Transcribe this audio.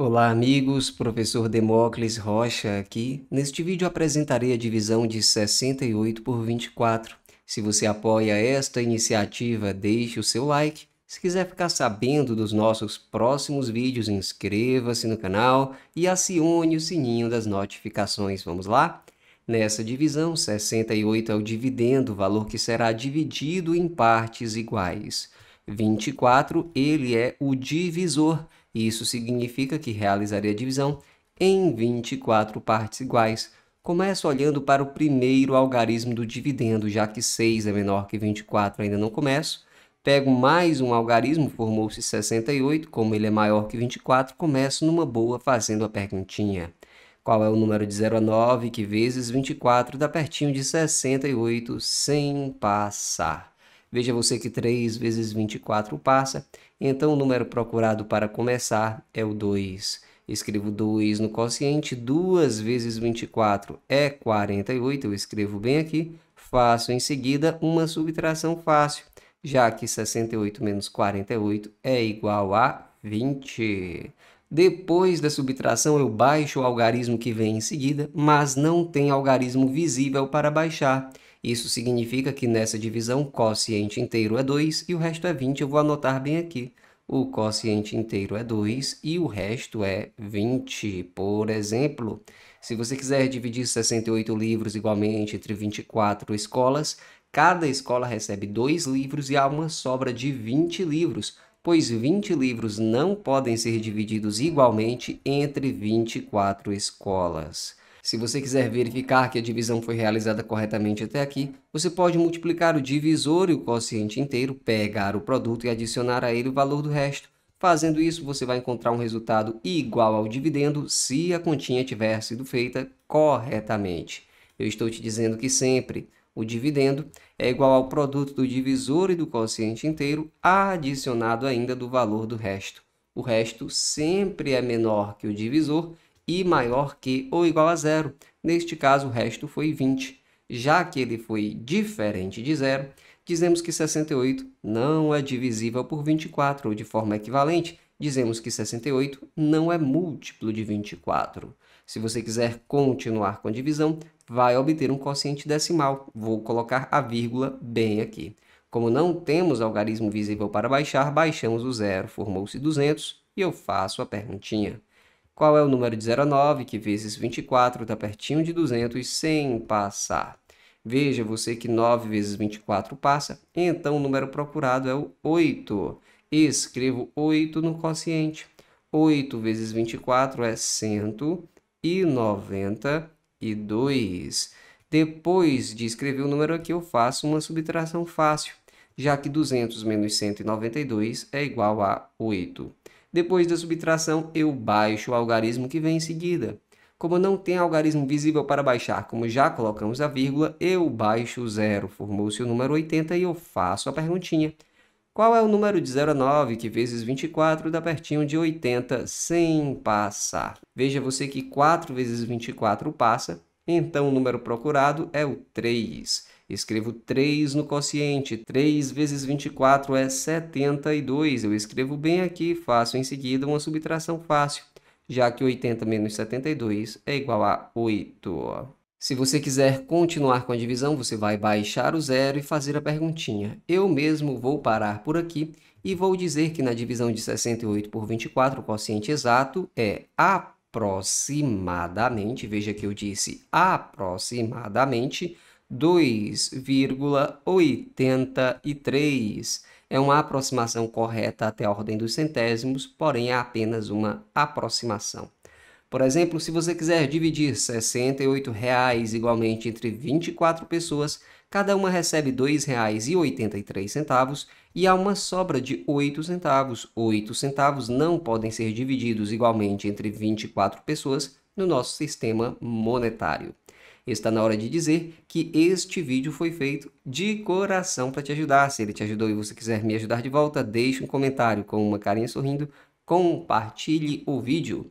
Olá, amigos. Professor Demócles Rocha aqui. Neste vídeo apresentarei a divisão de 68 por 24. Se você apoia esta iniciativa, deixe o seu like. Se quiser ficar sabendo dos nossos próximos vídeos, inscreva-se no canal e acione o sininho das notificações. Vamos lá? Nessa divisão, 68 é o dividendo, valor que será dividido em partes iguais. 24, ele é o divisor isso significa que realizarei a divisão em 24 partes iguais. Começo olhando para o primeiro algarismo do dividendo, já que 6 é menor que 24, ainda não começo. Pego mais um algarismo, formou-se 68, como ele é maior que 24, começo numa boa fazendo a perguntinha. Qual é o número de 0 a 9 que vezes 24 dá pertinho de 68 sem passar? Veja você que 3 vezes 24 passa, então o número procurado para começar é o 2. Escrevo 2 no quociente, 2 vezes 24 é 48, eu escrevo bem aqui. Faço em seguida uma subtração fácil, já que 68 menos 48 é igual a 20. Depois da subtração, eu baixo o algarismo que vem em seguida, mas não tem algarismo visível para baixar. Isso significa que nessa divisão, quociente inteiro é 2 e o resto é 20. Eu vou anotar bem aqui. O quociente inteiro é 2 e o resto é 20. Por exemplo, se você quiser dividir 68 livros igualmente entre 24 escolas, cada escola recebe 2 livros e há uma sobra de 20 livros, pois 20 livros não podem ser divididos igualmente entre 24 escolas. Se você quiser verificar que a divisão foi realizada corretamente até aqui, você pode multiplicar o divisor e o quociente inteiro, pegar o produto e adicionar a ele o valor do resto. Fazendo isso, você vai encontrar um resultado igual ao dividendo se a continha tiver sido feita corretamente. Eu estou te dizendo que sempre o dividendo é igual ao produto do divisor e do quociente inteiro adicionado ainda do valor do resto. O resto sempre é menor que o divisor e maior que ou igual a zero. Neste caso, o resto foi 20. Já que ele foi diferente de zero, dizemos que 68 não é divisível por 24, ou de forma equivalente, dizemos que 68 não é múltiplo de 24. Se você quiser continuar com a divisão, vai obter um quociente decimal. Vou colocar a vírgula bem aqui. Como não temos algarismo visível para baixar, baixamos o zero. Formou-se 200 e eu faço a perguntinha. Qual é o número de 09 que vezes 24 está pertinho de 200 sem passar? Veja você que 9 vezes 24 passa, então o número procurado é o 8. Escrevo 8 no quociente. 8 vezes 24 é 192. Depois de escrever o número aqui, eu faço uma subtração fácil, já que 200 menos 192 é igual a 8. Depois da subtração, eu baixo o algarismo que vem em seguida. Como não tem algarismo visível para baixar, como já colocamos a vírgula, eu baixo o zero. Formou-se o número 80 e eu faço a perguntinha. Qual é o número de 0 a 9 que vezes 24 dá pertinho de 80 sem passar? Veja você que 4 vezes 24 passa então o número procurado é o 3. Escrevo 3 no quociente. 3 vezes 24 é 72. Eu escrevo bem aqui, faço em seguida uma subtração fácil, já que 80 menos 72 é igual a 8. Se você quiser continuar com a divisão, você vai baixar o zero e fazer a perguntinha. Eu mesmo vou parar por aqui e vou dizer que na divisão de 68 por 24, o quociente exato é a aproximadamente, veja que eu disse aproximadamente 2,83. É uma aproximação correta até a ordem dos centésimos, porém é apenas uma aproximação. Por exemplo, se você quiser dividir R$ 68,00 igualmente entre 24 pessoas, cada uma recebe R$ 2,83 e há uma sobra de 8 centavos. 8 centavos não podem ser divididos igualmente entre 24 pessoas no nosso sistema monetário. Está na hora de dizer que este vídeo foi feito de coração para te ajudar. Se ele te ajudou e você quiser me ajudar de volta, deixe um comentário com uma carinha sorrindo, compartilhe o vídeo.